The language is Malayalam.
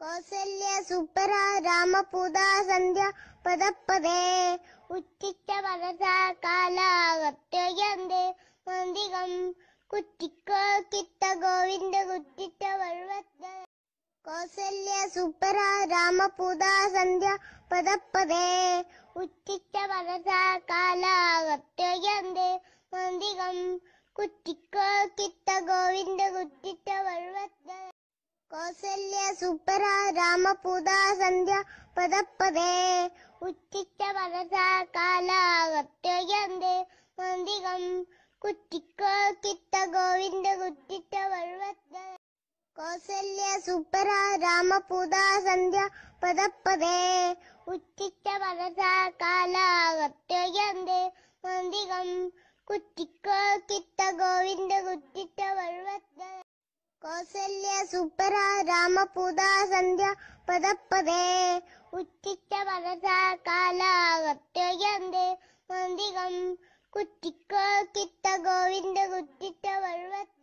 കോസല്യ സുപ്ര രാമപൂത സന്ധ്യ പദപ്പദേ ഉച്ചിച്ച പദസ മന്ദികം കുറ്റിക്കോ കിത്ത ഗോവിന്ദ കുറ്റിച്ച വഴുവത്ത കോസല്യ സുപ്ര രാമപൂത സന്ധ്യ പദപ്പദേ ഉച്ചിച്ച പദസ മന്ദികം കുറ്റിക്കോ കിത്ത ഗോവിന്ദ കുറ്റിച്ച വഴുവത്ത കോസല്യ സുപ്പര രാമപൂത സന്ധ്യ പദപ്പതേ ഉച്ചിച്ച മനസ കാലാകത്യന്തേ മന്ദികം കുറ്റിക്കോ കിത്ത ഗോവിന്ദ കുറ്റിച്ച പർവത്ത കൗസല്യ സുപ്പര രാമപൂത സന്ധ്യ പദപ്പതേ ഉച്ചിച്ച മനസ കാലാകത്യന്തേ മന്ദികം കുറ്റിക്കോ കിത്ത ഗോവിന്ദ കുറ്റിച്ച കൗസല്യ സുപ്പര രാമപൂതാ സന്ധ്യ പദപ്പതേ ഉച്ചിച്ച വരസ കാലാകത്യന്തേ മന്ദികം കുറ്റിക്കോ കിട്ട ഗോവിന്ദ കുറ്റിച്ച വഴുവത്ത